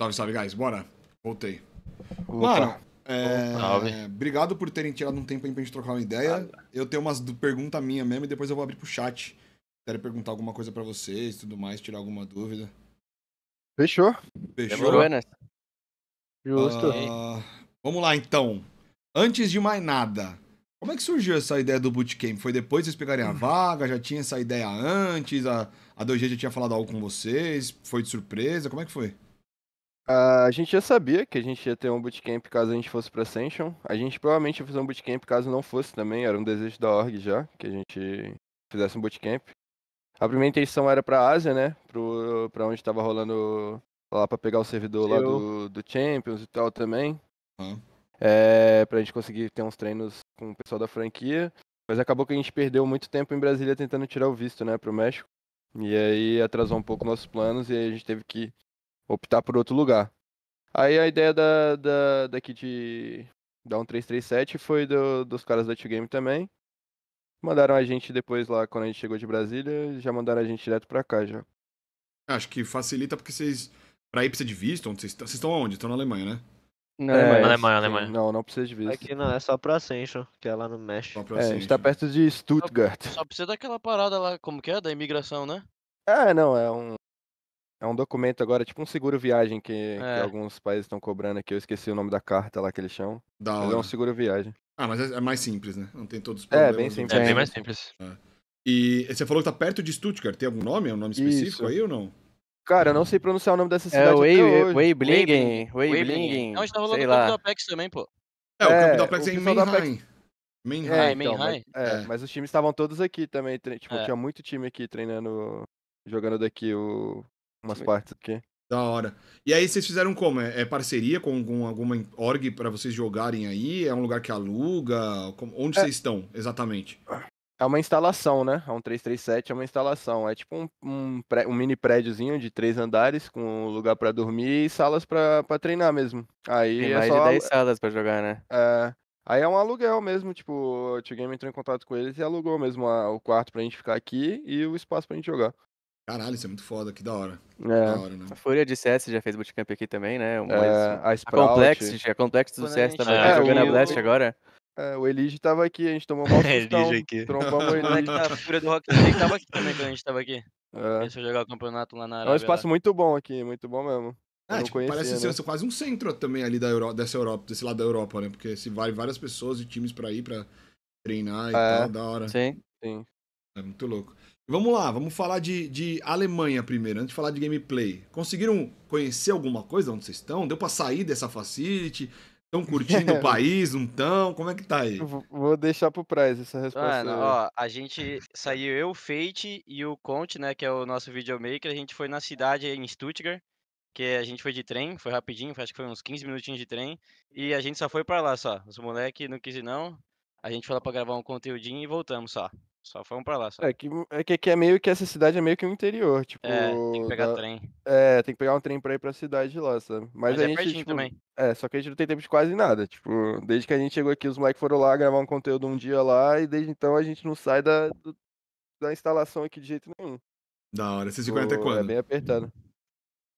Salve, salve, guys. Bora. Voltei. Opa. Mano, é... obrigado por terem tirado um tempo aí pra gente trocar uma ideia. Ah, eu tenho umas perguntas minha mesmo e depois eu vou abrir pro chat. Quero perguntar alguma coisa para vocês tudo mais, tirar alguma dúvida. Fechou. Fechou. Demorou, né? Justo. Uh... vamos lá, então. Antes de mais nada, como é que surgiu essa ideia do bootcamp? Foi depois vocês pegarem a vaga? Já tinha essa ideia antes? A, a 2G já tinha falado algo com vocês? Foi de surpresa? Como é que foi? Ah, a gente já sabia que a gente ia ter um bootcamp caso a gente fosse para Ascension. A gente provavelmente ia fazer um bootcamp caso não fosse também, era um desejo da org já, que a gente fizesse um bootcamp. A primeira intenção era a Ásia, né? para onde estava rolando lá para pegar o servidor Eu... lá do, do Champions e tal também. Hum. É, a gente conseguir ter uns treinos com o pessoal da franquia. Mas acabou que a gente perdeu muito tempo em Brasília tentando tirar o visto, né, o México. E aí atrasou um pouco nossos planos e aí a gente teve que optar por outro lugar. Aí a ideia da, da, daqui de da 1337 foi do, dos caras da T-Game também. Mandaram a gente depois lá, quando a gente chegou de Brasília, já mandaram a gente direto pra cá já. Acho que facilita porque vocês. Pra ir precisa de visto? Onde vocês, estão tá, onde? Estão na Alemanha, né? Na é, Alemanha, Alemanha, Alemanha. Não, não precisa de visto. Aqui não, é só pra Ascension, que é lá no México. É, a gente tá perto de Stuttgart. Só, só precisa daquela parada lá, como que é? Da imigração, né? É, não, é um é um documento agora, tipo um seguro viagem que, é. que alguns países estão cobrando aqui. Eu esqueci o nome da carta lá que eles chamam. Da mas hora. é um seguro viagem. Ah, mas é, é mais simples, né? Não tem todos os problemas. É, bem né? simples. É bem mais simples. É. E você falou que tá perto de Stuttgart. Tem algum nome? É um nome específico Isso. aí ou não? Cara, eu não sei pronunciar o nome dessa é cidade. É Weiblingen. Weiblingen. Não, a gente tá rolando o campo do Apex também, pô. É, o é, campo do Apex é em Mannheim. Mannheim. Ah, é, é então, Mas, é, mas os times estavam todos aqui também. Tipo, tinha muito time aqui treinando jogando daqui o umas partes aqui. Da hora. E aí vocês fizeram como? É, é parceria com, com, alguma org para vocês jogarem aí? É um lugar que aluga? onde é... vocês estão exatamente? É uma instalação, né? é um 337 é uma instalação. É tipo um, um, pré, um mini prédiozinho de três andares com lugar para dormir e salas para treinar mesmo. Aí Tem é mais só... de 10 salas para jogar, né? É. Aí é um aluguel mesmo, tipo, o Tio Game entrou em contato com eles e alugou mesmo a, o quarto pra gente ficar aqui e o espaço pra gente jogar. Caralho, isso é muito foda, que da hora. É. Da hora, né? A Fúria de CS já fez bootcamp aqui também, né? Um, é, a, a Complex, a Complex do CS também, tá é, jogando a Blast agora. É, o Elige tava aqui, a gente tomou mal Elige aqui. trombamos o Elige. A Fúria é tá do Rock League tava aqui também quando a gente tava aqui. É. Deixa eu jogar o campeonato lá na área. É um espaço lá. muito bom aqui, muito bom mesmo. É, tipo, conhecia, parece né? ser quase um centro também ali da Euro, dessa Europa, desse lado da Europa, né? Porque se vai várias pessoas e times pra ir pra treinar e é, tal, da hora. Sim, sim. É muito louco. Vamos lá, vamos falar de, de Alemanha primeiro, antes de falar de gameplay. Conseguiram conhecer alguma coisa onde vocês estão? Deu para sair dessa facility? Estão curtindo o país? Não estão? Como é que tá aí? Vou, deixar pro Price essa resposta. Mano, ó, a gente saiu eu, o Fate e o Conte, né, que é o nosso videomaker. A gente foi na cidade em Stuttgart, que a gente foi de trem, foi rapidinho, acho que foi uns 15 minutinhos de trem. E a gente só foi para lá só. Os moleques não quis ir não. A gente foi lá pra gravar um conteúdinho e voltamos só. Só foram pra lá. Só. É, que, é que é meio que essa cidade é meio que o um interior. Tipo, é, tem que pegar da... trem. É, tem que pegar um trem pra ir pra cidade lá, sabe? Mas, Mas é a é gente. Tipo, também. É, só que a gente não tem tempo de quase nada. Tipo, desde que a gente chegou aqui, os moleques foram lá gravar um conteúdo um dia lá, e desde então a gente não sai da, do, da instalação aqui de jeito nenhum. Da hora, esses 50 tipo, é quando? É bem apertado.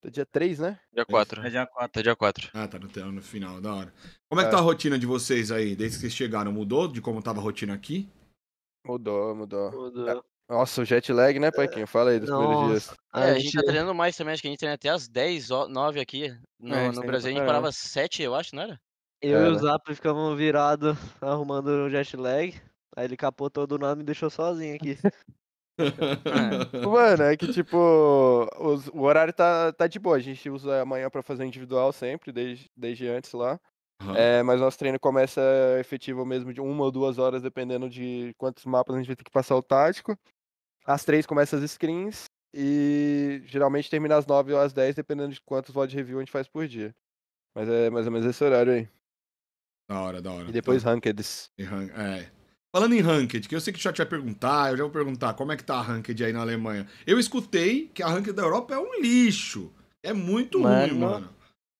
Tá dia 3, né? Dia 4. É, é dia 4. É dia 4. Ah, tá no, no final, da hora. Como é, é que tá é. a rotina de vocês aí, desde que vocês chegaram? Mudou de como tava a rotina aqui? Mudou, mudou. mudou. Ah, nossa, o jet lag, né, Paiquinho? Fala aí dos Nossa. primeiros dias. É, é a gente tá é. treinando mais também, acho que a gente treina até às 10, 9 aqui. No, é, no Brasil a gente parava 7, eu acho, não era? Eu era. e é, o né? Zap ficavam virados arrumando o jet lag. Aí ele capotou do nada e me deixou sozinho aqui. é. Mano, é que tipo, os, o horário tá, tá de boa. A gente usa amanhã pra fazer individual sempre, desde, desde antes lá. Uhum. É, mas nosso treino começa efetivo mesmo de uma ou duas horas, dependendo de quantos mapas a gente vai ter que passar o tático. Às três começa as screens e geralmente termina às nove ou às dez, dependendo de quantos VOD review a gente faz por dia. Mas é mais ou menos esse horário aí. Da hora, da hora. E depois tá. E ran... é. Falando em Ranked, que eu sei que o chat vai perguntar, eu já vou perguntar como é que tá a Ranked aí na Alemanha. Eu escutei que a Ranked da Europa é um lixo. É muito mano, ruim, mano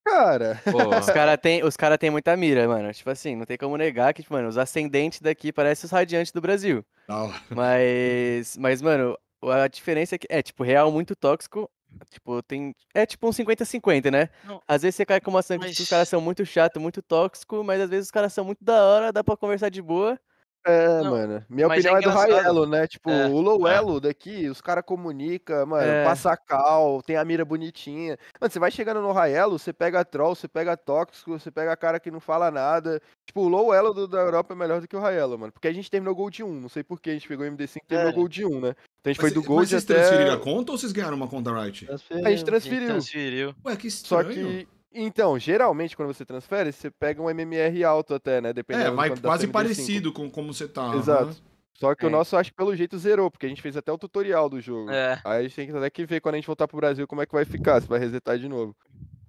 cara. Pô, os caras têm cara tem muita mira, mano. Tipo assim, não tem como negar que, tipo, mano, os ascendentes daqui parecem os radiantes do Brasil. Não. Mas, mas, mano, a diferença é que é, tipo, real muito tóxico. Tipo, tem. É tipo um 50-50, né? Não. Às vezes você cai com uma sangue tipo, mas... que os caras são muito chato, muito tóxico, mas às vezes os caras são muito da hora, dá pra conversar de boa. É, não, mano. Minha é opinião é, é do Raelo, né? Tipo, é, o Lowello é. daqui, os caras comunicam, mano, é. passa cal, tem a mira bonitinha. Mano, você vai chegando no Raelo, você pega troll, você pega tóxico, você pega cara que não fala nada. Tipo, o Lowello do, da Europa é melhor do que o Raelo, mano. Porque a gente terminou gol de 1, não sei porquê, a gente pegou o MD5 e terminou gol de 1, né? Então a gente mas, foi do gol de até... vocês transferiram a conta ou vocês ganharam uma conta right? A gente transferiu. A gente transferiu. Ué, que estranho. Só que... Então, geralmente quando você transfere, você pega um MMR alto até, né? Dependendo é, vai quase parecido com como você tá. Exato. Né? Só que é. o nosso, acho que pelo jeito zerou, porque a gente fez até o tutorial do jogo. É. Aí a gente tem que até que ver quando a gente voltar pro Brasil como é que vai ficar, se vai resetar de novo.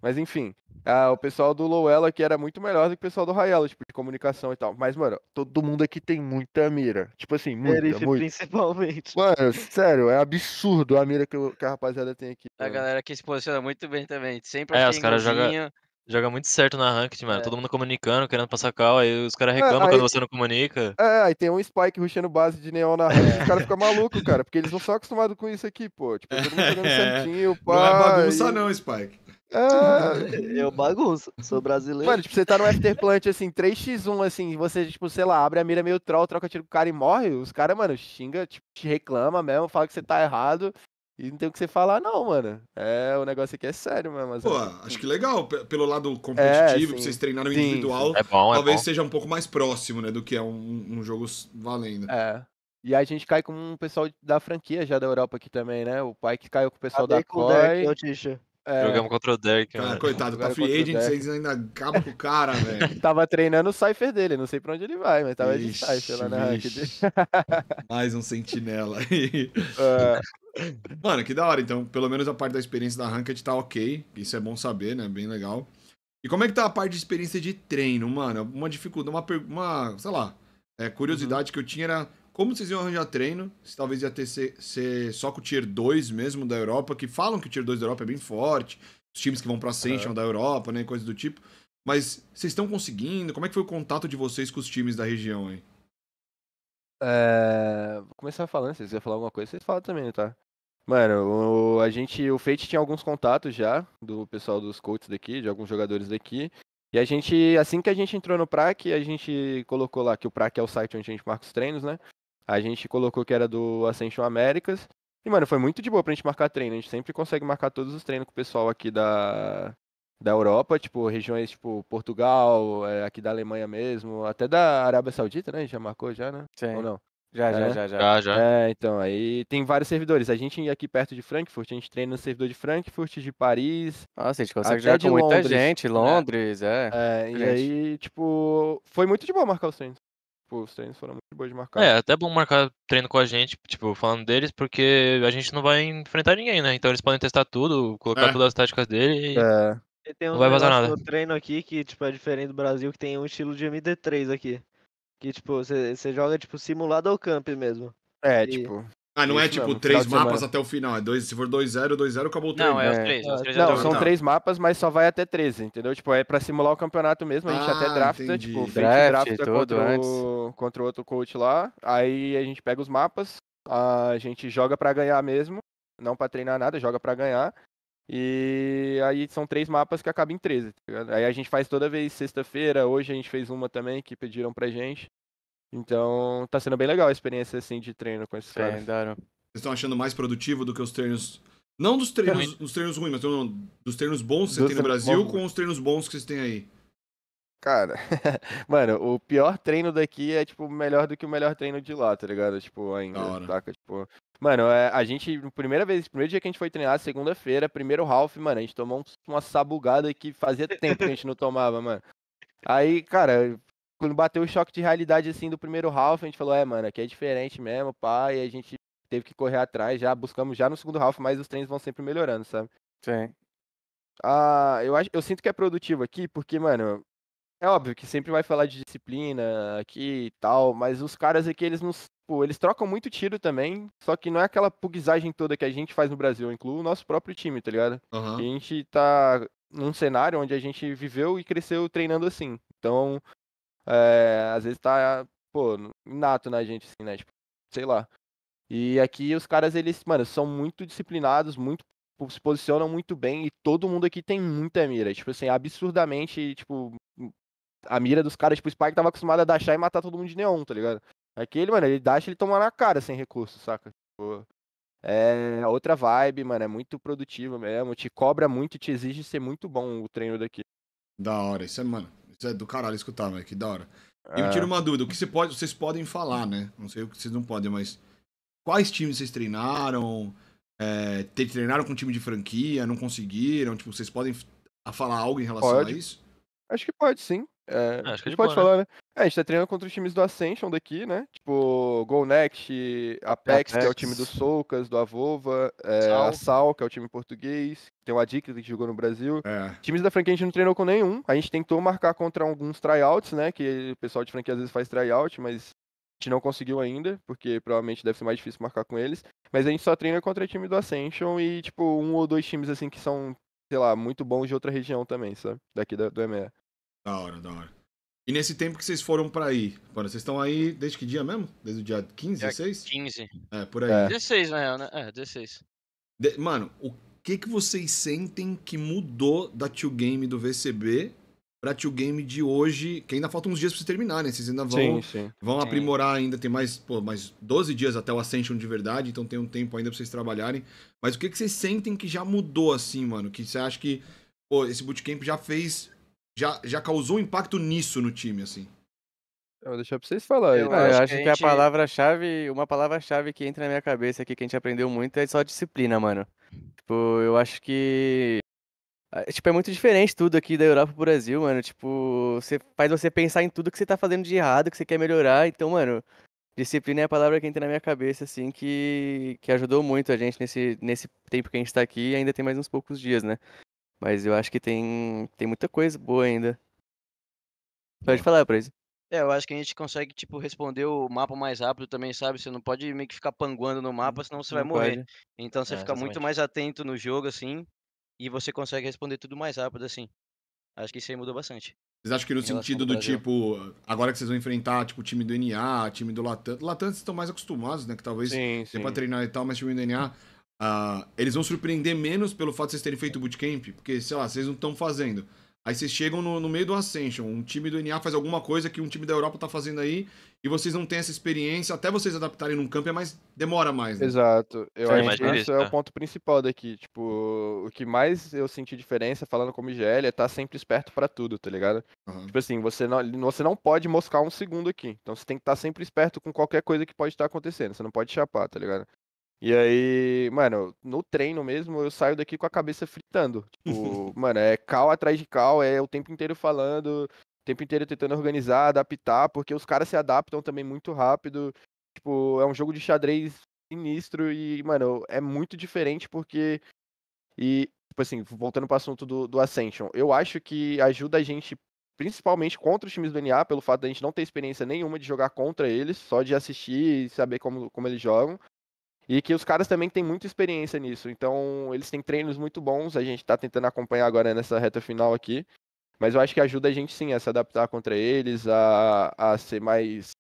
Mas enfim. Ah, o pessoal do Lowell aqui era muito melhor do que o pessoal do Rayel, tipo, de comunicação e tal. Mas, mano, todo mundo aqui tem muita mira. Tipo assim, muita, Merife, muito. principalmente. Mano, sério, é absurdo a mira que, eu, que a rapaziada tem aqui. A galera que se posiciona muito bem também. Sempre É, os caras jogam joga muito certo na ranked, mano. É. Todo mundo comunicando, querendo passar cal, aí os caras reclamam é, aí, quando você não comunica. É, aí tem um Spike ruxando base de neon na ranked, é. os caras ficam malucos, cara, porque eles não são acostumados com isso aqui, pô. Tipo, todo mundo jogando é. certinho, pá. Não é bagunça e... não, Spike. Ah, é, eu é bagunço, sou brasileiro. Mano, tipo, você tá no after plant, assim, 3x1, assim, você, tipo, sei lá, abre a mira meio troll, troca tiro com o cara e morre, os caras, mano, xinga, tipo, te reclama mesmo, fala que você tá errado, e não tem o que você falar, não, mano. É, o negócio aqui é sério mesmo. Pô, acho que legal, pelo lado competitivo, é, que vocês treinaram sim, individual, sim. É bom, é talvez bom. seja um pouco mais próximo, né, do que é um, um jogo valendo. É. E a gente cai com um pessoal da franquia já da Europa aqui também, né? O pai que caiu com o pessoal Cadê da COI. É. Jogamos contra o Derek. coitado, tá free agent, vocês ainda acabam com o cara, velho. tava treinando o Cypher dele, não sei pra onde ele vai, mas tava ixi, de Cypher lá na rank dele. Mais um sentinela aí. Uh... Mano, que da hora, então, pelo menos a parte da experiência da Ranked tá ok, isso é bom saber, né, bem legal. E como é que tá a parte de experiência de treino, mano? Uma dificuldade, uma, uma sei lá, é, curiosidade uhum. que eu tinha era como vocês iam arranjar treino? Se talvez ia ter ser, ser só com o Tier 2 mesmo da Europa, que falam que o Tier 2 da Europa é bem forte, os times que vão pra Ascension é. uhum. da Europa, né? Coisa do tipo. Mas vocês estão conseguindo? Como é que foi o contato de vocês com os times da região aí? É... Vou começar falando, se vocês falar alguma coisa, vocês falam também, tá? Mano, o... a gente, o Fate tinha alguns contatos já do pessoal dos coaches daqui, de alguns jogadores daqui. E a gente, assim que a gente entrou no PRAC, a gente colocou lá que o PRAC é o site onde a gente marca os treinos, né? A gente colocou que era do Ascension Américas. E, mano, foi muito de boa pra gente marcar treino. A gente sempre consegue marcar todos os treinos com o pessoal aqui da, da Europa, tipo, regiões tipo Portugal, eh, aqui da Alemanha mesmo, até da Arábia Saudita, né? A gente já marcou já, né? Sim. Ou não? Já, é. já, né? já, já. já, já. É, então, aí tem vários servidores. A gente aqui perto de Frankfurt, a gente treina no servidor de Frankfurt, de Paris. Nossa, a gente consegue jogar com muita Londres, gente, né? Londres, é. é e aí, tipo, foi muito de boa marcar os treinos. Tipo, os treinos foram muito boas de marcar. É, até bom marcar treino com a gente, tipo, falando deles, porque a gente não vai enfrentar ninguém, né? Então eles podem testar tudo, colocar é. todas as táticas dele e. É. E tem um não vai vazar nada. treino aqui que, tipo, é diferente do Brasil, que tem um estilo de MD3 aqui. Que, tipo, você joga, tipo, simulado ao camp mesmo. É, e... tipo. Ah, não é Isso é tipo mesmo, três mapas até o final. É dois, se for 2-0, 2-0, acabou o treino. Não, é, os três. os é, três não, são três mapas, mas só vai até 13, entendeu? Tipo, é pra simular o campeonato mesmo. A gente ah, até drafta, entendi. tipo, draft, drafta contra, antes. O, contra outro coach lá. Aí a gente pega os mapas, a gente joga pra ganhar mesmo. Não pra treinar nada, joga pra ganhar. E aí são três mapas que acabam em 13, tá Aí a gente faz toda vez sexta-feira. Hoje a gente fez uma também que pediram pra gente. Então, tá sendo bem legal a experiência assim de treino com esses Sim, caras. Daram. Vocês estão achando mais produtivo do que os treinos. Não dos treinos, Também. dos treinos ruins, mas não, dos treinos bons que você tem no Brasil com os treinos bons que vocês têm aí. Cara, mano, o pior treino daqui é, tipo, melhor do que o melhor treino de lá, tá ligado? Tipo, ainda, saca? Tipo, mano, é, a gente, primeira vez, primeiro dia que a gente foi treinar, segunda-feira, primeiro half, mano, a gente tomou uma sabugada que fazia tempo que a gente não tomava, mano. Aí, cara, quando bateu o choque de realidade assim do primeiro half, a gente falou, é, mano, aqui é diferente mesmo, pá, e a gente teve que correr atrás, já buscamos já no segundo half, mas os treinos vão sempre melhorando, sabe? Sim. Ah, eu, acho, eu sinto que é produtivo aqui, porque, mano, é óbvio que sempre vai falar de disciplina aqui e tal, mas os caras aqui, eles não. Pô, eles trocam muito tiro também, só que não é aquela pugizagem toda que a gente faz no Brasil, incluindo o nosso próprio time, tá ligado? Uhum. A gente tá num cenário onde a gente viveu e cresceu treinando assim. Então, é, às vezes tá, pô, inato na gente, assim, né? Tipo, sei lá. E aqui os caras, eles, mano, são muito disciplinados, muito se posicionam muito bem e todo mundo aqui tem muita mira. Tipo assim, absurdamente, tipo, a mira dos caras, tipo, o Spike tava acostumado a dashar e matar todo mundo de neon, tá ligado? Aquele, mano, ele dasha ele toma na cara sem recurso, saca? Tipo, é outra vibe, mano, é muito produtiva mesmo, te cobra muito, te exige ser muito bom o treino daqui. Da hora, isso é, mano, é do caralho escutar, Que da hora. E me é. tiro uma dúvida, o que você pode, vocês podem falar, né? Não sei o que vocês não podem, mas quais times vocês treinaram? É, treinaram com time de franquia, não conseguiram? Tipo, vocês podem falar algo em relação pode. a isso? Acho que pode, sim. É, ah, acho que é gente pode boa, né? falar, né? É, a gente tá treinando contra os times do Ascension daqui, né? Tipo, Go Next, Apex, Apex. que é o time do Soucas, do Avova, é, a Sal, que é o time português, tem o Adicta que jogou no Brasil. É. Times da franquia a gente não treinou com nenhum. A gente tentou marcar contra alguns tryouts, né? Que o pessoal de franquia às vezes faz tryout, mas a gente não conseguiu ainda, porque provavelmente deve ser mais difícil marcar com eles. Mas a gente só treina contra o time do Ascension e, tipo, um ou dois times assim que são, sei lá, muito bons de outra região também, sabe? Daqui do EMEA. Da hora, da hora. E nesse tempo que vocês foram para aí, mano, vocês estão aí desde que dia mesmo? Desde o dia 15, dia 16? 15. É, por aí. É. 16, na real, né? É, 16. De... Mano, o que que vocês sentem que mudou da Tio Game do VCB pra Tio Game de hoje? Que ainda faltam uns dias pra vocês terminarem, né? Vocês ainda vão, sim, sim. vão sim. aprimorar ainda, tem mais, pô, mais 12 dias até o Ascension de verdade, então tem um tempo ainda pra vocês trabalharem. Mas o que que vocês sentem que já mudou assim, mano? Que você acha que, pô, esse bootcamp já fez já, já causou impacto nisso no time, assim? Vou deixar pra vocês falarem. Eu, acho, acho que, a, gente... a palavra-chave, uma palavra-chave que entra na minha cabeça aqui, que a gente aprendeu muito, é só disciplina, mano. Tipo, eu acho que. Ah, tipo, é muito diferente tudo aqui da Europa pro Brasil, mano. Tipo, você faz você pensar em tudo que você tá fazendo de errado, que você quer melhorar. Então, mano, disciplina é a palavra que entra na minha cabeça, assim, que, que ajudou muito a gente nesse, nesse tempo que a gente tá aqui e ainda tem mais uns poucos dias, né? Mas eu acho que tem, tem muita coisa boa ainda. Pode é. falar, Prezi É, eu acho que a gente consegue, tipo, responder o mapa mais rápido também, sabe? Você não pode meio que ficar panguando no mapa, hum, senão você não vai morrer. Pode. Então você é, fica exatamente. muito mais atento no jogo, assim, e você consegue responder tudo mais rápido, assim. Acho que isso aí mudou bastante. Vocês acham que no sentido do tipo, agora que vocês vão enfrentar, tipo, o time do NA, time do Latam. Latam vocês estão mais acostumados, né? Que talvez sim, dê sim. pra treinar e tal, mas time do NA Uh, eles vão surpreender menos pelo fato de vocês terem feito bootcamp, porque, sei lá, vocês não estão fazendo. Aí vocês chegam no, no, meio do Ascension, um time do NA faz alguma coisa que um time da Europa tá fazendo aí, e vocês não têm essa experiência, até vocês adaptarem num campo é mais. demora mais, né? Exato. Eu é acho que isso é o ponto principal daqui. Tipo, o que mais eu senti diferença falando como IGL é estar tá sempre esperto para tudo, tá ligado? Uhum. Tipo assim, você não, você não pode moscar um segundo aqui. Então você tem que estar tá sempre esperto com qualquer coisa que pode estar tá acontecendo. Você não pode chapar, tá ligado? E aí, mano, no treino mesmo, eu saio daqui com a cabeça fritando. Tipo, mano, é cal atrás de cal, é o tempo inteiro falando, o tempo inteiro tentando organizar, adaptar, porque os caras se adaptam também muito rápido. Tipo, é um jogo de xadrez sinistro e, mano, é muito diferente porque. E, tipo assim, voltando pro assunto do, do Ascension, eu acho que ajuda a gente principalmente contra os times do NA, pelo fato da gente não ter experiência nenhuma de jogar contra eles, só de assistir e saber como, como eles jogam. E que os caras também têm muita experiência nisso. Então, eles têm treinos muito bons. A gente está tentando acompanhar agora nessa reta final aqui. Mas eu acho que ajuda a gente sim a se adaptar contra eles, a, a ser mais.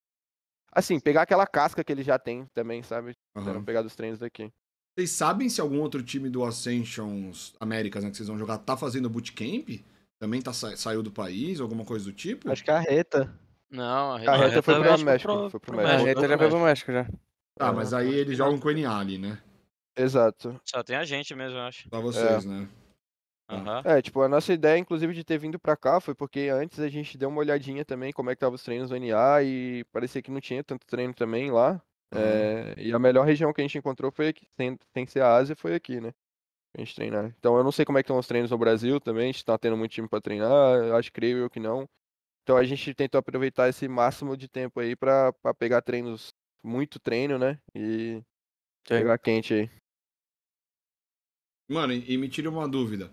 Assim, pegar aquela casca que eles já têm também, sabe? Uhum. pegar dos treinos daqui. Vocês sabem se algum outro time do Ascensions Américas, né, que vocês vão jogar, tá fazendo bootcamp? Também tá, sa saiu do país, alguma coisa do tipo? Acho que a reta. Não, a reta, a reta, a reta foi, tá pro México, pro, foi pro, México. México. A reta já foi pro México já. Ah, mas aí eles jogam com o NA né? Exato. Só tem a gente mesmo, eu acho. Pra vocês, é. né? Uhum. É, tipo, a nossa ideia, inclusive, de ter vindo pra cá foi porque antes a gente deu uma olhadinha também como é que tava os treinos do NA e parecia que não tinha tanto treino também lá. Uhum. É, e a melhor região que a gente encontrou foi aqui, tem, tem que ser a Ásia, foi aqui, né? a gente treinar. Então eu não sei como é que estão os treinos no Brasil também, a gente tá tendo muito time para treinar, eu acho creio eu que não. Então a gente tentou aproveitar esse máximo de tempo aí para pegar treinos muito treino, né? E pegar quente aí. Mano, e me tira uma dúvida.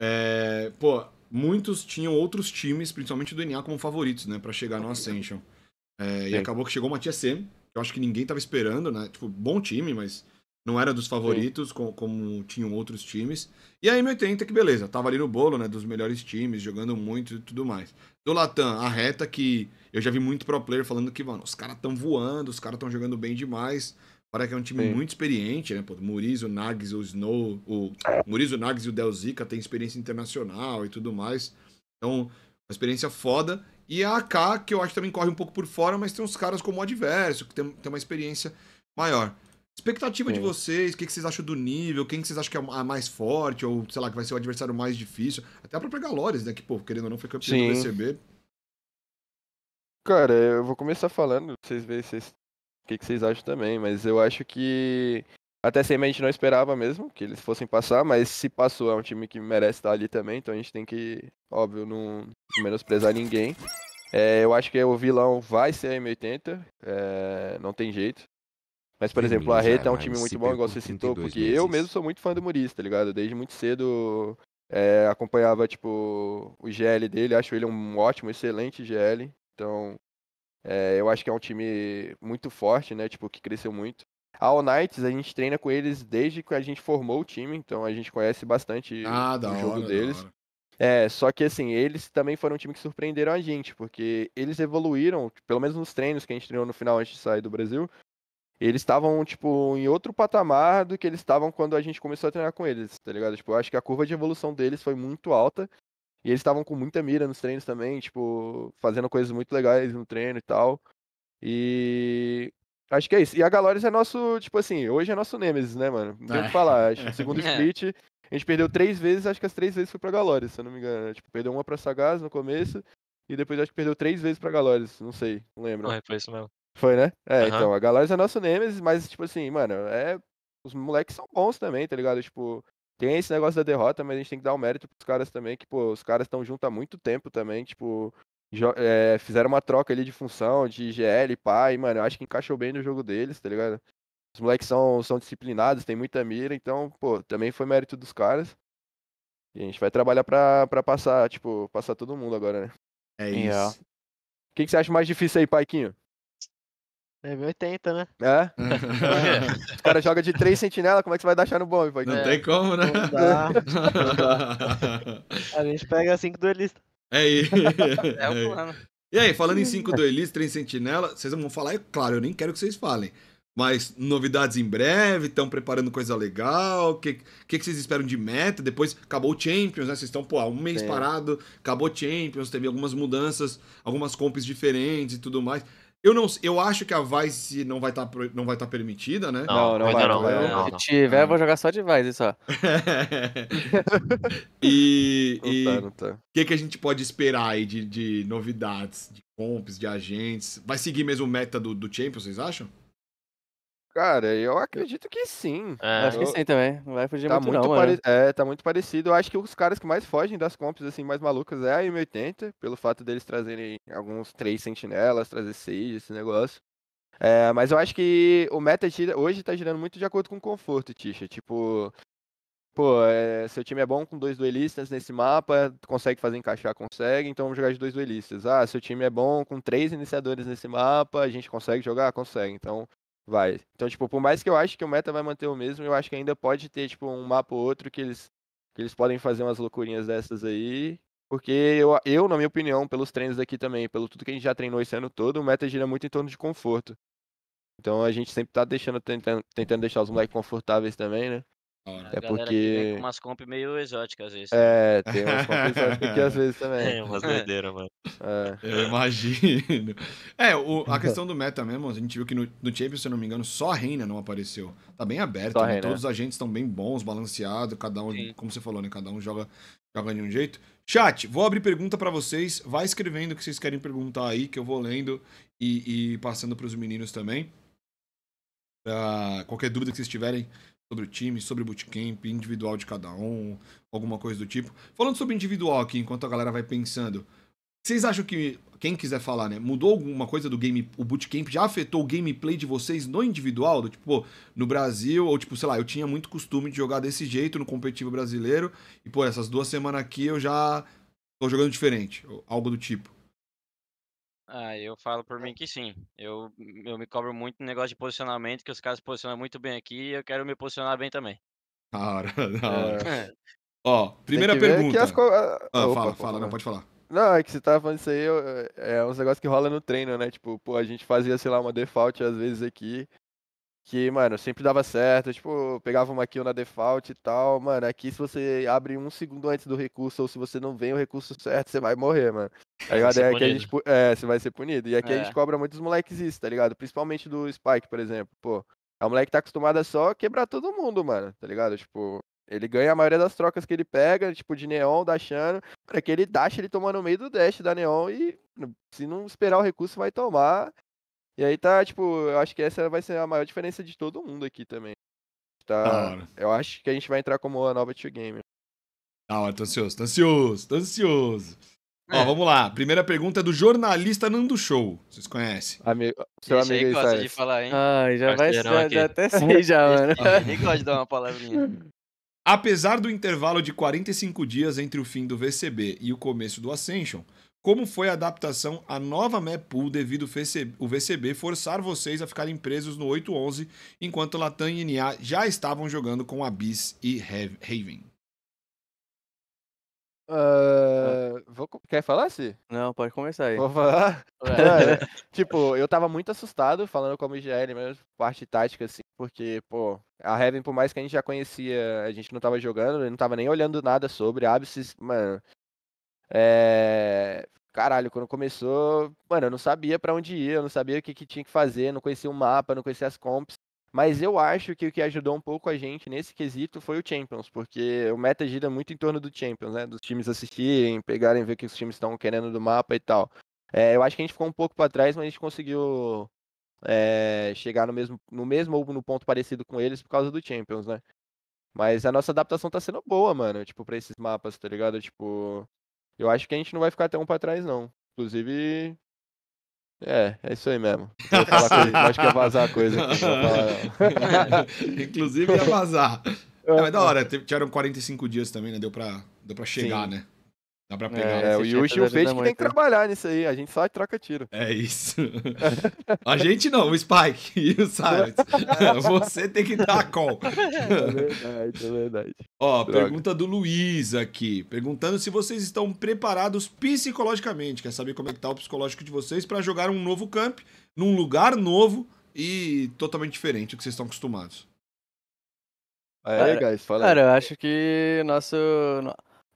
É, pô, muitos tinham outros times, principalmente do NA, como favoritos, né? Pra chegar no Ascension. É, e acabou que chegou uma TSM, que eu acho que ninguém tava esperando, né? Tipo, bom time, mas não era dos favoritos, como, como, tinham outros times. E aí, 80, que beleza, tava ali no bolo, né, dos melhores times, jogando muito e tudo mais. Do Latam, a reta que eu já vi muito pro player falando que, mano, os caras tão voando, os caras tão jogando bem demais. Parece que é um time Sim. muito experiente, né? Pô, Murizo, Nags, o Snow, o Murizo, Nags e o Delzica tem experiência internacional e tudo mais. Então, uma experiência foda. E a AK, que eu acho que também corre um pouco por fora, mas tem uns caras como o Adverso, que tem, tem uma experiência maior. Expectativa Sim. de vocês, o que, que vocês acham do nível, quem que vocês acham que é a mais forte, ou sei lá, que vai ser o adversário mais difícil. Até a própria Galores, né? Que, pô, querendo ou não, foi campeão Sim. do VCB. Cara, eu vou começar falando, vocês verem o que, que vocês acham também, mas eu acho que até sem a gente não esperava mesmo que eles fossem passar, mas se passou, é um time que merece estar ali também, então a gente tem que, óbvio, não menosprezar ninguém. É, eu acho que o vilão vai ser a M80, é, não tem jeito. Mas, por exemplo, a Reta é um time muito bom, igual você citou, porque meses. eu mesmo sou muito fã do Muris tá ligado? Desde muito cedo é, acompanhava, tipo, o GL dele, acho ele um ótimo, excelente GL. Então, é, eu acho que é um time muito forte, né? Tipo, que cresceu muito. A All Knights, a gente treina com eles desde que a gente formou o time, então a gente conhece bastante ah, o jogo hora, deles. É, só que assim, eles também foram um time que surpreenderam a gente, porque eles evoluíram, pelo menos nos treinos que a gente treinou no final antes de sair do Brasil, eles estavam, tipo, em outro patamar do que eles estavam quando a gente começou a treinar com eles, tá ligado? Tipo, eu acho que a curva de evolução deles foi muito alta. E eles estavam com muita mira nos treinos também, tipo, fazendo coisas muito legais no treino e tal. E acho que é isso. E a Galores é nosso, tipo assim, hoje é nosso Nemesis, né, mano? Não tem o que é. falar. Acho que segundo é. split, a gente perdeu três vezes, acho que as três vezes foi pra Galores, se eu não me engano. Né? Tipo, perdeu uma pra Sagaz no começo, e depois acho que perdeu três vezes pra Galores, não sei, não lembro. Não, é, foi isso mesmo. Foi, né? É, uhum. então, a Galarius é nosso Nemesis, mas, tipo assim, mano, é. Os moleques são bons também, tá ligado? Tipo, tem esse negócio da derrota, mas a gente tem que dar o um mérito pros caras também, que, pô, os caras estão juntos há muito tempo também, tipo, é, fizeram uma troca ali de função, de GL, pai, mano, eu acho que encaixou bem no jogo deles, tá ligado? Os moleques são, são disciplinados, tem muita mira, então, pô, também foi mérito dos caras. E a gente vai trabalhar pra, pra passar, tipo, passar todo mundo agora, né? É, é. isso. O que, que você acha mais difícil aí, Paiquinho? é 80 né? É? é. Os caras jogam de 3 sentinela, como é que você vai deixar no bombe? Pô? Não é. tem como, né? dá. A gente pega 5 duelistas. É aí. É o plano. E aí, falando em 5 duelistas, 3 sentinela, vocês vão falar, é claro, eu nem quero que vocês falem. Mas novidades em breve, estão preparando coisa legal, o que, que, que, vocês esperam de meta? Depois acabou o Champions, né? Vocês estão, pô, há um mês parado, acabou o Champions, teve algumas mudanças, algumas comps diferentes e tudo mais. Eu, não, eu acho que a Vice não vai tá, estar tá permitida, né? Não, não, não vai. Não, tá. vai, não, Se tiver, eu vou jogar só de Vice, só. e o tá, tá, que, que a gente pode esperar aí de, de novidades, de comps, de agentes? Vai seguir mesmo o meta do, do Champions, vocês acham? Cara, eu acredito que sim. É. Acho que sim também. Não vai fugir tá muito, muito não, pare... É, tá muito parecido. Eu acho que os caras que mais fogem das comps, assim, mais malucas é a M80, pelo fato deles trazerem alguns três sentinelas, trazer seis, esse negócio. É, mas eu acho que o meta é hoje tá girando muito de acordo com o conforto, Tisha. Tipo, pô, é, seu time é bom com dois duelistas nesse mapa, consegue fazer encaixar, consegue, então vamos jogar de dois duelistas. Ah, seu time é bom com três iniciadores nesse mapa, a gente consegue jogar, consegue. Então, Vai. Então, tipo, por mais que eu acho que o meta vai manter o mesmo, eu acho que ainda pode ter, tipo, um mapa ou outro que eles, que eles podem fazer umas loucurinhas dessas aí. Porque eu, eu, na minha opinião, pelos treinos aqui também, pelo tudo que a gente já treinou esse ano todo, o meta gira muito em torno de conforto. Então a gente sempre tá deixando, tentando, tentando deixar os moleques confortáveis também, né? É porque. Com umas comp meio exóticas às vezes. Né? É, tem umas comp exóticas aqui às vezes também. Tem é, umas doideiras, mano. É. Eu imagino. É, o, a questão do meta mesmo, a gente viu que no, no Champions, se eu não me engano, só a Reina não apareceu. Tá bem aberto, né? todos é. os agentes estão bem bons, balanceados, cada um, Sim. como você falou, né? Cada um joga, joga de um jeito. Chat, vou abrir pergunta para vocês. Vai escrevendo o que vocês querem perguntar aí, que eu vou lendo e, e passando para os meninos também. Uh, qualquer dúvida que vocês tiverem, sobre o time, sobre o bootcamp, individual de cada um, alguma coisa do tipo. Falando sobre individual aqui, enquanto a galera vai pensando, vocês acham que, quem quiser falar, né, mudou alguma coisa do game, o bootcamp já afetou o gameplay de vocês no individual? Do, tipo, no Brasil, ou tipo, sei lá, eu tinha muito costume de jogar desse jeito no competitivo brasileiro, e pô, essas duas semanas aqui eu já tô jogando diferente, algo do tipo. Ah, eu falo por mim é. que sim. Eu, eu me cobro muito no negócio de posicionamento, que os caras se posicionam muito bem aqui e eu quero me posicionar bem também. Da hora, da é. hora. É. Ó, primeira pergunta. As... Ah, opa, fala, fala, não, pode falar. Não, é que você tava falando isso aí, é, é uns negócios que rola no treino, né? Tipo, pô, a gente fazia, sei lá, uma default às vezes aqui, que, mano, sempre dava certo. Tipo, pegava uma kill na default e tal. Mano, aqui se você abre um segundo antes do recurso, ou se você não vem o recurso certo, você vai morrer, mano. Tá é, ligado? É, a gente, é, você vai ser punido. E aqui é. a gente cobra muitos moleques isso, tá ligado? Principalmente do Spike, por exemplo. Pô, é o moleque que tá acostumado a só quebrar todo mundo, mano, tá ligado? Tipo, ele ganha a maioria das trocas que ele pega, tipo, de Neon, da Shano, para que ele dash, ele tomar no meio do dash da Neon e se não esperar o recurso, vai tomar e aí tá, tipo, eu acho que essa vai ser a maior diferença de todo mundo aqui também. Tá, eu acho que a gente vai entrar como a nova Tio Game. tá hora, tô ansioso, tô ansioso, tô ansioso. É. Ó, vamos lá. Primeira pergunta é do jornalista Nando Show. Vocês conhecem? Amigo, seu amigo aí gosta de falar, hein? Ai, já vai ser, já, já até sei já, mano. Ele gosta de dar uma palavrinha. Apesar do intervalo de 45 dias entre o fim do VCB e o começo do Ascension, como foi a adaptação à nova MapPool devido ao VCB forçar vocês a ficarem presos no 8-11, enquanto Latam e NA já estavam jogando com Abyss e Raven? Uh, ah, vou, quer falar, se? Não, pode começar aí. Vou falar? É, tipo, eu tava muito assustado falando como IGL, mesmo parte tática, assim, porque, pô, a Heaven, por mais que a gente já conhecia, a gente não tava jogando, não tava nem olhando nada sobre. Abyss, mano, é... Caralho, quando começou, mano, eu não sabia para onde ir, eu não sabia o que, que tinha que fazer, não conhecia o mapa, não conhecia as comps. Mas eu acho que o que ajudou um pouco a gente nesse quesito foi o Champions, porque o meta gira muito em torno do Champions, né? Dos times assistirem, pegarem, ver o que os times estão querendo do mapa e tal. É, eu acho que a gente ficou um pouco para trás, mas a gente conseguiu é, chegar no mesmo, no mesmo ou no ponto parecido com eles por causa do Champions, né? Mas a nossa adaptação tá sendo boa, mano, tipo, pra esses mapas, tá ligado? Tipo, eu acho que a gente não vai ficar até um para trás, não. Inclusive. É, é isso aí mesmo. Eu acho que ia vazar a coisa. Aqui, é, Inclusive ia vazar. É. é, mas da hora, tiveram 45 dias também, né? Deu pra, deu pra chegar, Sim. né? Dá pra pegar. É, né? o tipo Yushi e o é Fate que tem que trabalhar nisso aí. A gente só troca tiro. É isso. a gente não, o Spike e o Cyrus. Você tem que dar a call. É verdade, é verdade. Ó, Droga. pergunta do Luiz aqui. Perguntando se vocês estão preparados psicologicamente. Quer saber como é que tá o psicológico de vocês para jogar um novo camp num lugar novo e totalmente diferente do que vocês estão acostumados. É, guys, fala aí. Cara, eu acho que nosso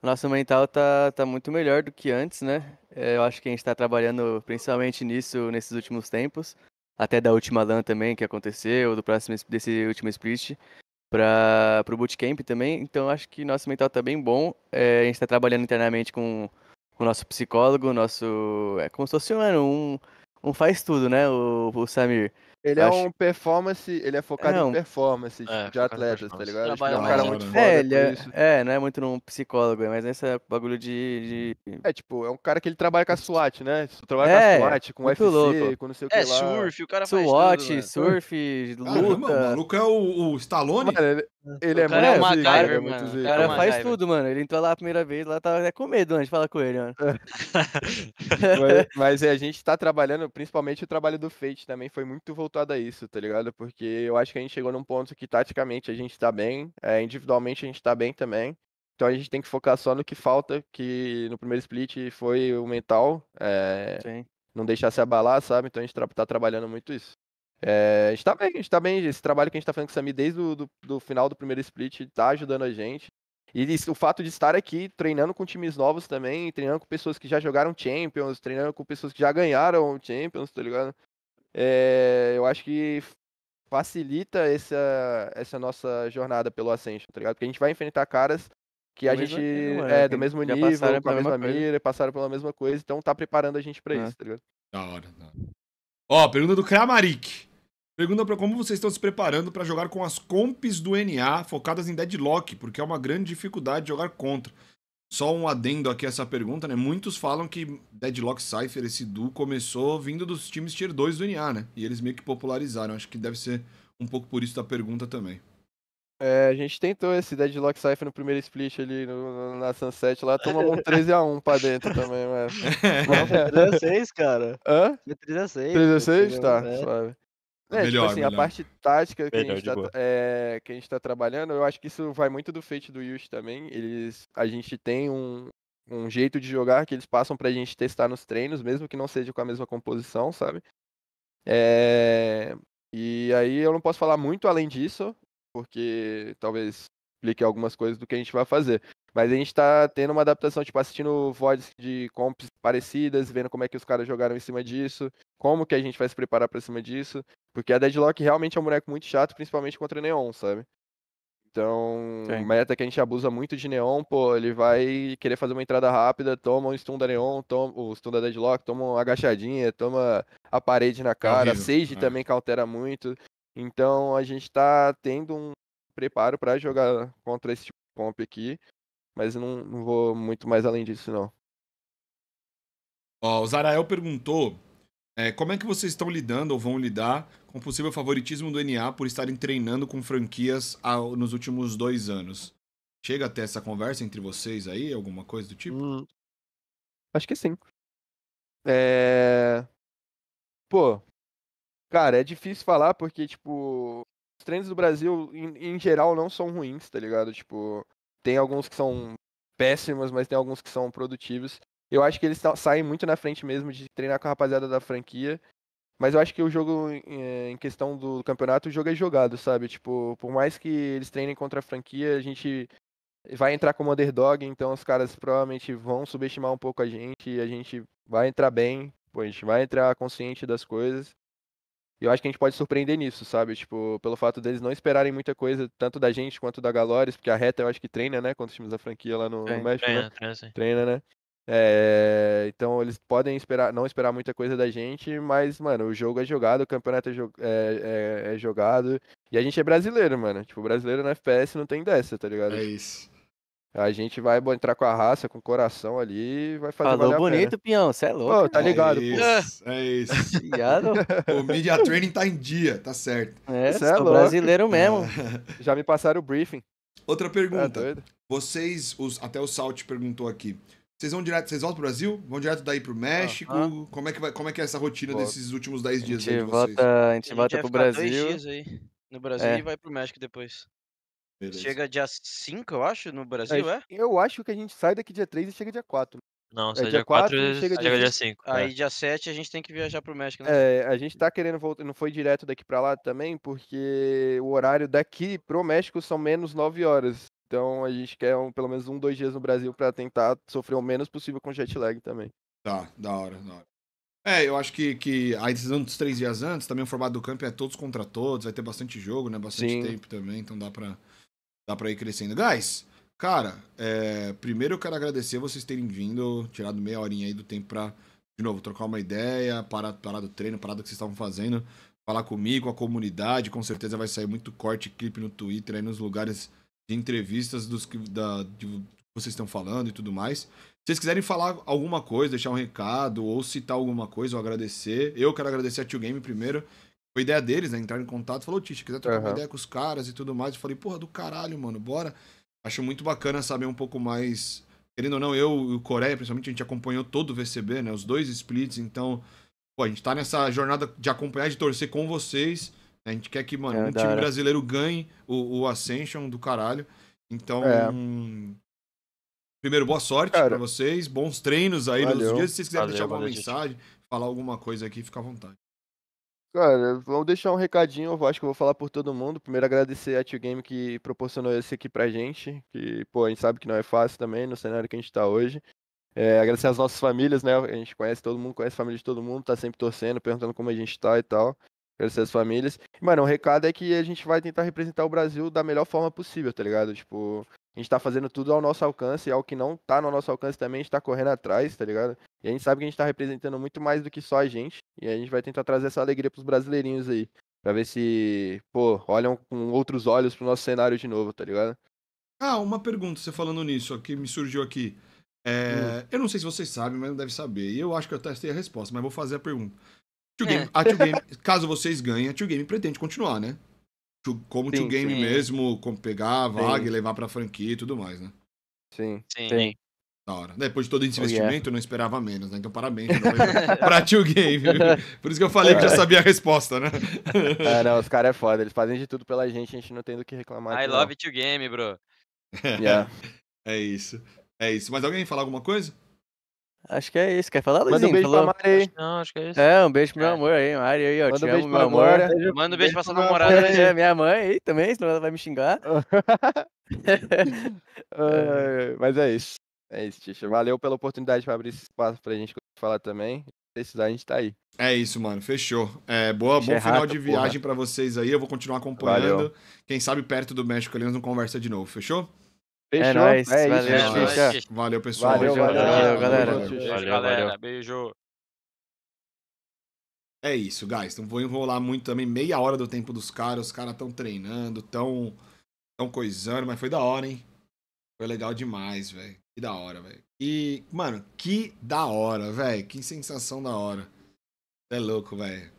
o nosso mental tá, tá muito melhor do que antes, né? É, eu acho que a gente está trabalhando principalmente nisso nesses últimos tempos, até da última LAN também que aconteceu, do próximo desse último split para o bootcamp também. Então acho que nosso mental tá bem bom. É, a gente está trabalhando internamente com o nosso psicólogo, nosso é como se fosse um, um, um faz tudo, né? O, o Samir. Ele é um performance, ele é focado é um... em performance é, de atletas, tá ligado? que é um cara muito foda é, ele é, tipo, é, não é muito num psicólogo, é, mas esse é bagulho de, de, É, tipo, é um cara que ele trabalha com a SWAT, né? Trabalha é, com a é, SWAT, com o UFC, louco. com não sei o é, que é, lá. É, surf, o cara SWAT, faz tudo, surf, luta. Caramba, o maluco é o, o Stallone? Mano, ele... Ele é, cara é, muito zica, é muito zica. O cara é faz tudo, mano. Ele entrou lá a primeira vez, lá tava até com medo antes de falar com ele, mano. mas, é, a gente tá trabalhando, principalmente o trabalho do Fate também foi muito voltado a isso, tá ligado? Porque eu acho que a gente chegou num ponto que taticamente a gente tá bem, é, individualmente a gente tá bem também. Então a gente tem que focar só no que falta, que no primeiro split foi o mental. É, não deixar se abalar, sabe? Então a gente tá, tá trabalhando muito isso. É, a gente tá bem, a gente tá bem. Esse trabalho que a gente tá fazendo com o Sami desde o do, do final do primeiro split tá ajudando a gente. E isso, o fato de estar aqui treinando com times novos também, treinando com pessoas que já jogaram Champions, treinando com pessoas que já ganharam Champions, tá ligado? É, eu acho que facilita essa, essa nossa jornada pelo Ascension, tá ligado? Porque a gente vai enfrentar caras que do a gente nível, é, é, do mesmo nível, passaram com a mesma, mira, passaram pela mesma coisa, então tá preparando a gente para é. isso, tá ligado? Da hora, da hora. Ó, pergunta do Kramarik. Pergunta para como vocês estão se preparando para jogar com as comps do NA focadas em deadlock, porque é uma grande dificuldade jogar contra. Só um adendo aqui a essa pergunta, né? Muitos falam que Deadlock Cypher, esse duo, começou vindo dos times Tier 2 do NA, né? E eles meio que popularizaram. Acho que deve ser um pouco por isso da pergunta também. É, a gente tentou esse Deadlock Cypher no primeiro split ali no, na Sunset lá, tomamos um 13x1 pra dentro também, mano. Não, 3x6, cara. Hã? Foi 3x6. 3x6? Tá, é. suave. É, tipo melhor, tipo assim, melhor. a parte tática que, melhor, a gente tá, é, que a gente tá trabalhando, eu acho que isso vai muito do feito do Yush também. Eles, a gente tem um, um jeito de jogar que eles passam pra gente testar nos treinos, mesmo que não seja com a mesma composição, sabe? É, e aí eu não posso falar muito além disso, porque talvez explique algumas coisas do que a gente vai fazer. Mas a gente tá tendo uma adaptação, tipo, assistindo vods de comps parecidas, vendo como é que os caras jogaram em cima disso, como que a gente vai se preparar pra cima disso. Porque a Deadlock realmente é um boneco muito chato, principalmente contra Neon, sabe? Então, Sim. meta que a gente abusa muito de Neon, pô, ele vai querer fazer uma entrada rápida, toma um stun da Neon, toma o stun da Deadlock, toma uma agachadinha, toma a parede na é cara, é Sage é. também cautera muito. Então, a gente tá tendo um preparo para jogar contra esse tipo de comp aqui mas não, não vou muito mais além disso, não. Ó, o Zarael perguntou é, como é que vocês estão lidando ou vão lidar com o possível favoritismo do NA por estarem treinando com franquias ao, nos últimos dois anos. Chega até essa conversa entre vocês aí, alguma coisa do tipo? Hum, acho que sim. É... Pô, cara, é difícil falar porque, tipo, os treinos do Brasil, em, em geral, não são ruins, tá ligado? Tipo, tem alguns que são péssimos, mas tem alguns que são produtivos. Eu acho que eles saem muito na frente mesmo de treinar com a rapaziada da franquia. Mas eu acho que o jogo, eh, em questão do campeonato, o jogo é jogado, sabe? Tipo, por mais que eles treinem contra a franquia, a gente vai entrar como underdog, então os caras provavelmente vão subestimar um pouco a gente, e a gente vai entrar bem, pô, a gente vai entrar consciente das coisas. E eu acho que a gente pode surpreender nisso, sabe? Tipo, pelo fato deles não esperarem muita coisa, tanto da gente quanto da Galores, porque a reta eu acho que treina, né? quando os times da franquia lá no, treina, no México. Né? Treina, né? Treina, sim. treina né? É, então eles podem esperar, não esperar muita coisa da gente, mas, mano, o jogo é jogado, o campeonato é, é, é, é jogado. E a gente é brasileiro, mano. Tipo, brasileiro na FPS não tem dessa, tá ligado? É isso. A gente vai entrar com a raça, com o coração ali e vai fazer Falou bonito, Pinhão, você é louco. Tá pô, tá ligado, é pô. Isso, é isso. o Media Training tá em dia, tá certo. É, você é, é louco. brasileiro mesmo. É. Já me passaram o briefing. Outra pergunta. É vocês, os, até o Salt perguntou aqui. Vocês vão direto, vocês voltam pro Brasil? Vão direto daí pro México? Como, é que vai, como é que é essa rotina Volta. desses últimos 10 dias aí de vocês? Volta, a gente, a gente pro Brasil. Dois dias aí no Brasil é. e vai pro México depois. Beleza. Chega dia 5, eu acho, no é, Brasil, é? Eu acho que a gente sai daqui dia 3 e chega dia 4. Não, é, sai dia 4 e chega, dia 5. Aí é. dia 7 a gente tem que viajar pro México, né? É, a gente tá querendo voltar, não foi direto daqui pra lá também, porque o horário daqui pro México são menos 9 horas. Então a gente quer um, pelo menos um, dois dias no Brasil pra tentar sofrer o menos possível com jet lag também. Tá, da hora, da hora. É, eu acho que, que a decisão dos três dias antes, também o formato do campo é todos contra todos, vai ter bastante jogo, né? Bastante Sim. tempo também, então dá pra dá para ir crescendo. Guys, cara, é, primeiro eu quero agradecer vocês terem vindo, tirado meia horinha aí do tempo pra, de novo, trocar uma ideia, parar, parar do treino, parar do que vocês estavam fazendo, falar comigo, com a comunidade. Com certeza vai sair muito corte, clipe no Twitter, aí nos lugares de entrevistas dos que, da, de, vocês estão falando e tudo mais. Se vocês quiserem falar alguma coisa, deixar um recado, ou citar alguma coisa, ou agradecer, eu quero agradecer a Tio Game primeiro, foi ideia deles, né? Entraram em contato, falou, Tite, quiser trocar uhum. uma ideia com os caras e tudo mais. Eu falei, porra, do caralho, mano, bora. Acho muito bacana saber um pouco mais. Querendo ou não, eu e o Coreia, principalmente, a gente acompanhou todo o VCB, né? Os dois splits, então. Pô, a gente tá nessa jornada de acompanhar, de torcer com vocês. Né? A gente quer que, mano, é, um time era. brasileiro ganhe o, o Ascension do caralho. Então. É. Primeiro, boa sorte para vocês, bons treinos aí Valeu. nos dias. Se vocês quiserem Valeu, deixar uma mensagem, falar alguma coisa aqui, fica à vontade. Cara, vamos deixar um recadinho, eu acho que eu vou falar por todo mundo. Primeiro agradecer a Tio Game que proporcionou esse aqui pra gente, que, pô, a gente sabe que não é fácil também no cenário que a gente tá hoje. É, agradecer as nossas famílias, né? A gente conhece todo mundo, conhece a família de todo mundo, tá sempre torcendo, perguntando como a gente tá e tal. Agradecer as famílias. mano, o um recado é que a gente vai tentar representar o Brasil da melhor forma possível, tá ligado? Tipo, a gente tá fazendo tudo ao nosso alcance, e ao que não tá no nosso alcance também, a gente tá correndo atrás, tá ligado? E a gente sabe que a gente tá representando muito mais do que só a gente. E a gente vai tentar trazer essa alegria pros brasileirinhos aí. Pra ver se, pô, olham com outros olhos pro nosso cenário de novo, tá ligado? Ah, uma pergunta, você falando nisso, que me surgiu aqui. É, hum. Eu não sei se vocês sabem, mas não deve saber. E eu acho que eu testei a resposta, mas vou fazer a pergunta. Two Game, é. a Two Game, caso vocês ganhem, a Tio Game pretende continuar, né? Como Tio Game sim. mesmo, como pegar a vaga sim. e levar pra franquia e tudo mais, né? Sim. Sim. Da hora. Depois de todo esse investimento, oh, yeah. eu não esperava menos, né? Então, parabéns pra Tio Game. Por isso que eu falei que já é. sabia a resposta, né? é, não, os caras é foda. Eles fazem de tudo pela gente, a gente não tem do que reclamar. I love Tio Game, bro. Yeah. é isso. É isso. Mas alguém falar alguma coisa? Acho que é isso. Quer falar, Luizinho? Manda um beijo Falou. pra Mari. Não, acho que é isso. É, um beijo pro meu é. amor aí, Mari. Aí, ó, Manda meu amor. amor. Manda um beijo, beijo pra sua namorada. É, minha mãe aí também, senão ela vai me xingar. É. mas é isso. É isso, Ticha. Valeu pela oportunidade para abrir esse espaço para a gente falar também. Precisar, a gente tá aí. É isso, mano. Fechou. É, boa, bom é final de viagem para vocês aí. Eu vou continuar acompanhando. Valeu. Quem sabe perto do México ali, nós não conversa de novo. Fechou? É Fechou. É nóis. É isso, valeu, valeu, pessoal. Valeu, valeu, valeu galera. Valeu, valeu, galera. Beijo. É isso, guys. Não vou enrolar muito também. Meia hora do tempo dos caras. Os caras estão treinando, estão tão coisando, mas foi da hora, hein? Foi legal demais, velho. Que da hora, velho. E, mano, que da hora, velho. Que sensação da hora. É louco, velho.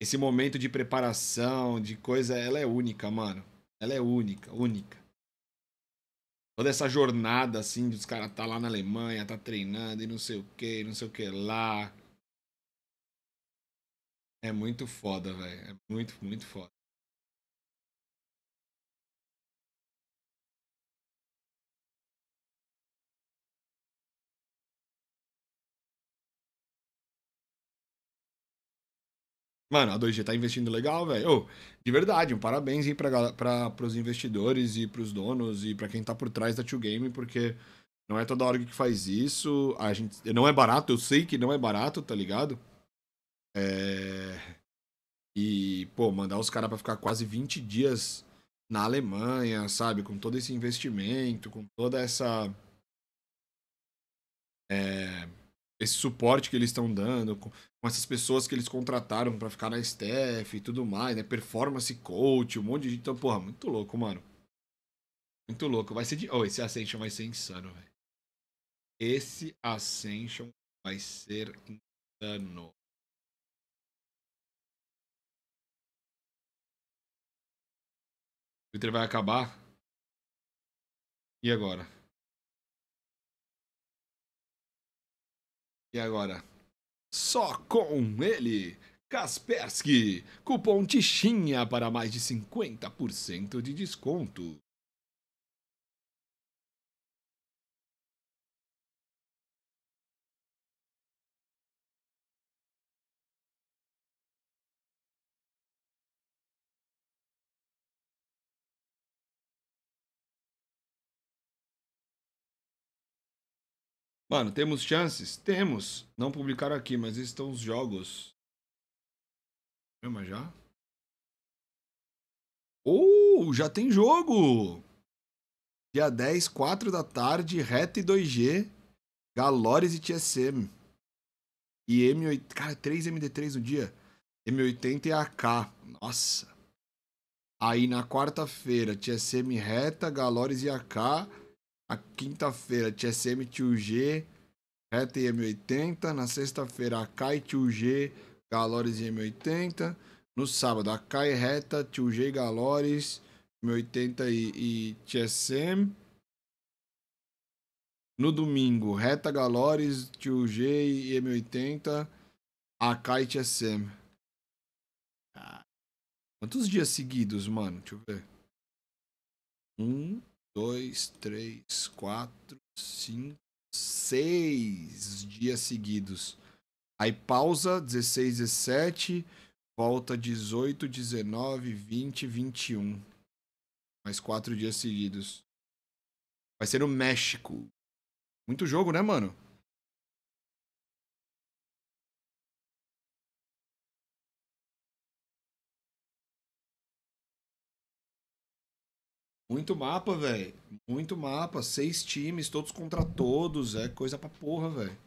Esse momento de preparação, de coisa, ela é única, mano. Ela é única, única. Toda essa jornada, assim, dos caras tá lá na Alemanha, tá treinando e não sei o que, não sei o que lá. É muito foda, velho. É muito, muito foda. Mano, a 2G tá investindo legal, velho. Oh, de verdade, um parabéns aí pra, pra, pros investidores e pros donos e pra quem tá por trás da 2Game, porque não é toda hora que faz isso. A gente, não é barato, eu sei que não é barato, tá ligado? É... E, pô, mandar os caras pra ficar quase 20 dias na Alemanha, sabe? Com todo esse investimento, com toda essa. É esse suporte que eles estão dando, com, essas pessoas que eles contrataram para ficar na staff e tudo mais, né? Performance coach, um monte de gente. Então, porra, muito louco, mano. Muito louco. Vai ser de. Oh, esse Ascension vai ser insano, velho. Esse Ascension vai ser insano. O Twitter vai acabar. E agora? E agora? Só com ele! Kaspersky, cupom TIXINHA para mais de 50% de desconto. Mano, temos chances? Temos. Não publicaram aqui, mas estão os jogos. Chama já? Uh, já tem jogo! Dia 10, 4 da tarde, Reta e 2G, Galores e TSM. E M8. Cara, 3 MD3 no dia. M80 e AK. Nossa. Aí na quarta-feira, TSM Reta, Galores e AK. A quinta-feira, TSM Tio G, Reta e M80. Na sexta-feira, a Kai Tio G, Galores e M80. No sábado, a Kai Reta, Tio G, Galores, M80 e, e TSM. No domingo, Reta Galores, Tio G e M80, Akai TSM. Quantos dias seguidos, mano? Deixa eu ver. Um, dois, três, quatro, cinco, seis dias seguidos. Aí pausa, 16, 17, volta 18, 19, 20, 21. Mais quatro dias seguidos. Vai ser no México. Muito jogo, né, mano? Muito mapa, velho. Muito mapa. Seis times, todos contra todos. É coisa pra porra, velho.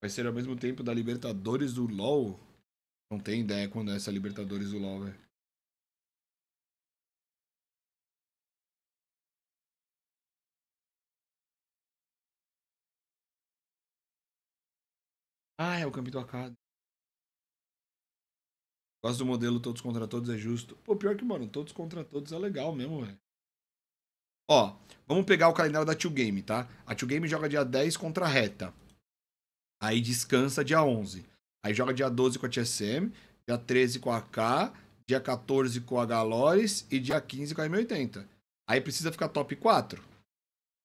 Vai ser ao mesmo tempo da Libertadores do LoL? Não tem ideia quando é essa Libertadores do LoL, velho. Ah, é o Camp do Acado. Gosto do modelo todos contra todos, é justo. Pô, pior que, mano, todos contra todos é legal mesmo, velho. Ó, vamos pegar o calendário da Tio Game, tá? A Tio Game joga dia 10 contra a Reta. Aí descansa dia 11. Aí joga dia 12 com a TSM, dia 13 com a K, dia 14 com a Galores e dia 15 com a M80. Aí precisa ficar top 4.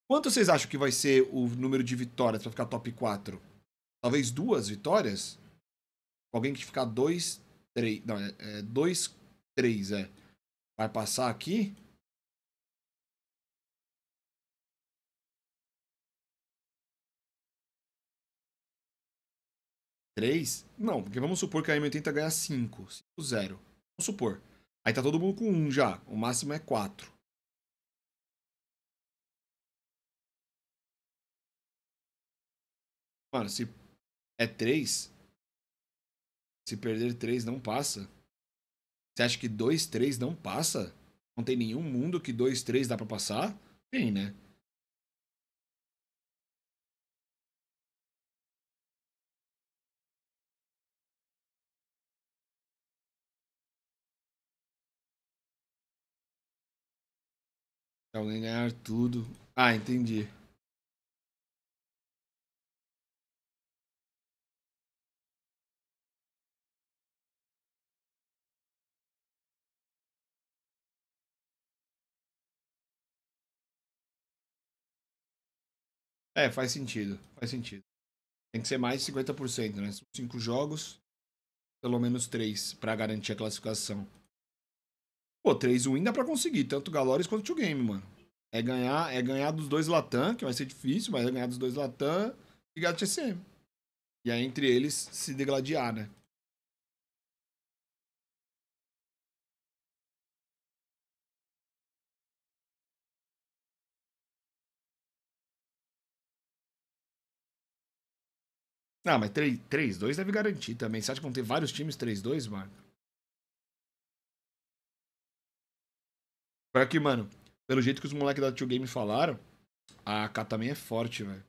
Quanto vocês acham que vai ser o número de vitórias pra ficar top 4? talvez duas vitórias, alguém que ficar 2, 3, não, é 2, é, 3, é. Vai passar aqui. Três? Não, porque vamos supor que a M80 ganha 5, cinco 0. Vamos supor. Aí tá todo mundo com 1 um já, o máximo é 4. Mano, se é 3. Se perder 3, não passa. Você acha que 2, 3 não passa? Não tem nenhum mundo que 2, 3 dá para passar? Tem, né? Se alguém ganhar tudo. Ah, entendi. É, faz sentido. Faz sentido. Tem que ser mais de 50%, né? São cinco jogos, pelo menos três, para garantir a classificação. Pô, 3 win dá pra conseguir, tanto Galores quanto o game, mano. É ganhar, é ganhar dos dois Latam, que vai ser difícil, mas é ganhar dos dois Latam e Gato TCM. E aí entre eles se degladiar, né? Não, ah, mas 3-2 deve garantir também. Você acha que vão ter vários times 3-2, mano? Pior que, mano, pelo jeito que os moleques da 2 Game falaram, a K também é forte, velho.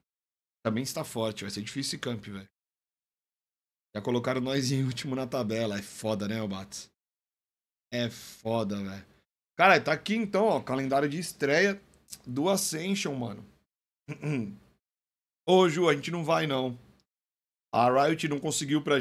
Também está forte, vai ser difícil esse camp, velho. Já colocaram nós em último na tabela. É foda, né, Bates? É foda, velho. Cara, tá aqui então, ó, calendário de estreia do Ascension, mano. Ô, Ju, a gente não vai não. A Riot não conseguiu pra